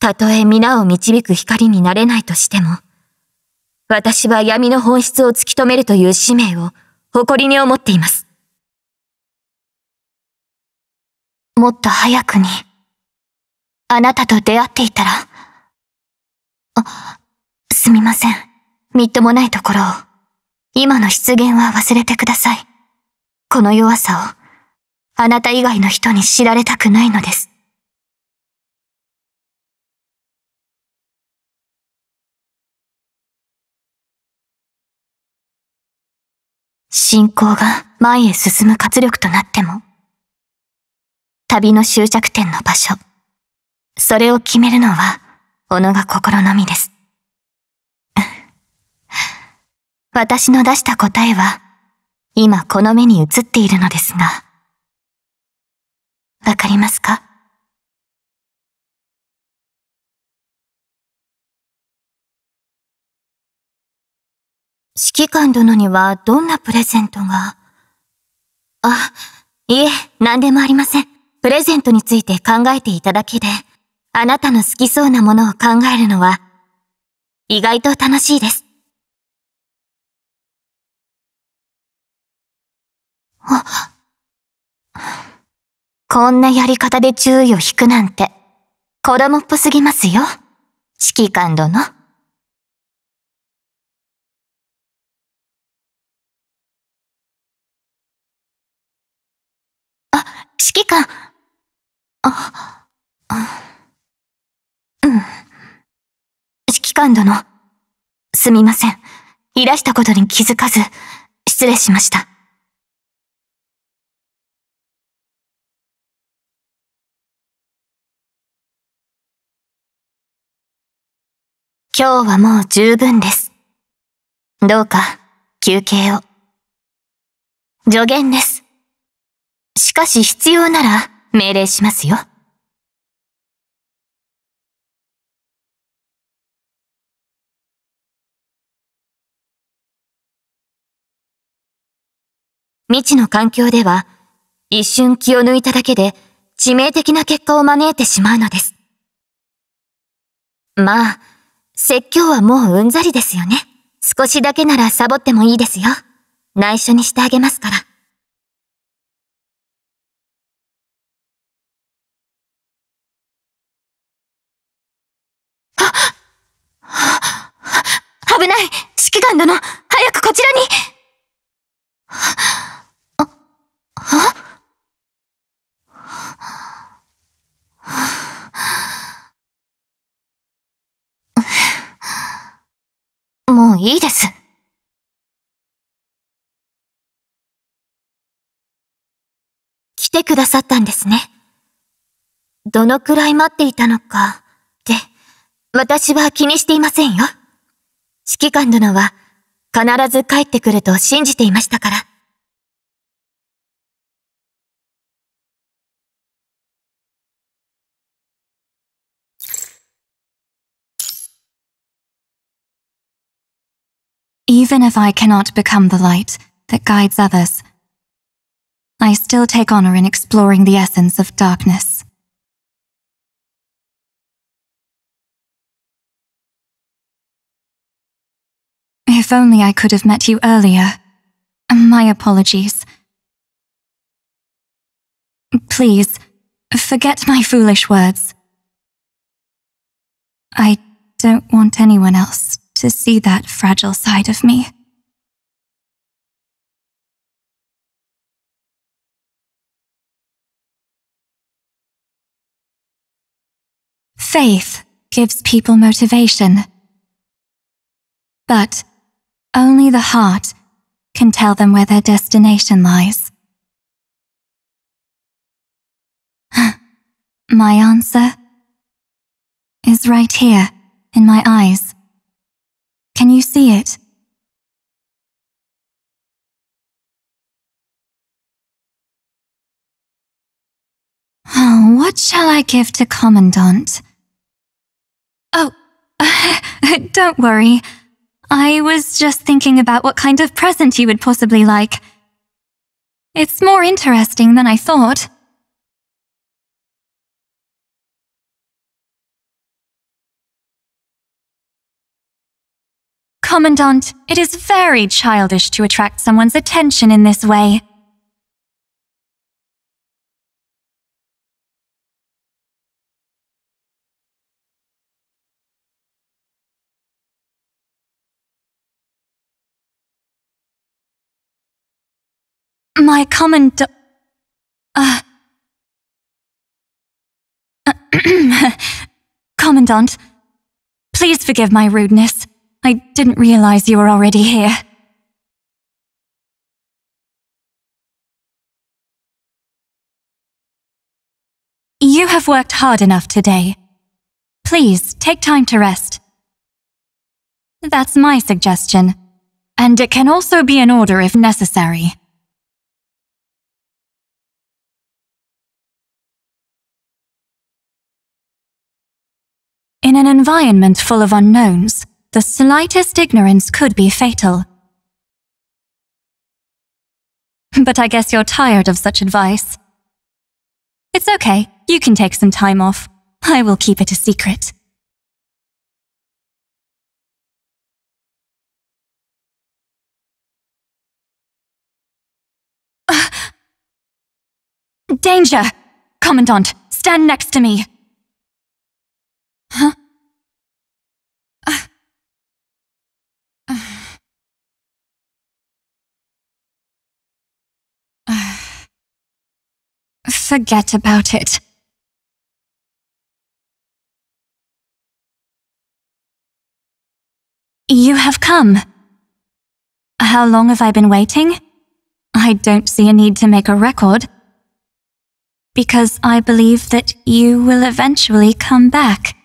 たとえ皆を導く光になれないとしても、私は闇の本質を突き止めるという使命を誇りに思っています。もっと早くに、あなたと出会っていたら、あ、すみません。みっともないところを、今の出現は忘れてください。この弱さを、あなた以外の人に知られたくないのです。信仰が前へ進む活力となっても、旅の終着点の場所、それを決めるのは、己が心のみです。私の出した答えは、今この目に映っているのですが、わかりますか指揮官殿にはどんなプレゼントがあ、いえ、何でもありません。プレゼントについて考えていただけで、あなたの好きそうなものを考えるのは、意外と楽しいです。あ、こんなやり方で注意を引くなんて、子供っぽすぎますよ。指揮官殿。指揮官。あ、うん。指揮官殿。すみません。いらしたことに気づかず、失礼しました。今日はもう十分です。どうか、休憩を。助言です。しかし必要なら命令しますよ。未知の環境では、一瞬気を抜いただけで致命的な結果を招いてしまうのです。まあ、説教はもううんざりですよね。少しだけならサボってもいいですよ。内緒にしてあげますから。たんの早くこちらにはもういいです。来てくださったんですね。どのくらい待っていたのか、って、私は気にしていませんよ。指揮官殿は必ず帰ってくると信じていましたから。Even if I cannot become the light that guides others, I still take honor in exploring the essence of darkness. If only I could have met you earlier. My apologies. Please, forget my foolish words. I don't want anyone else to see that fragile side of me. Faith gives people motivation. But only the heart can tell them where their destination lies. My answer is right here in my eyes. Can you see it? Oh, what shall I give to Commandant? Oh, don't worry. I was just thinking about what kind of present you would possibly like. It's more interesting than I thought. Commandant, it is very childish to attract someone's attention in this way. My common do- uh, uh Commandant, please forgive my rudeness. I didn't realize you were already here. You have worked hard enough today. Please, take time to rest. That's my suggestion. And it can also be an order if necessary. In an environment full of unknowns, the slightest ignorance could be fatal. But I guess you're tired of such advice. It's okay, you can take some time off. I will keep it a secret. Danger! Commandant, stand next to me! forget about it. You have come. How long have I been waiting? I don't see a need to make a record. Because I believe that you will eventually come back.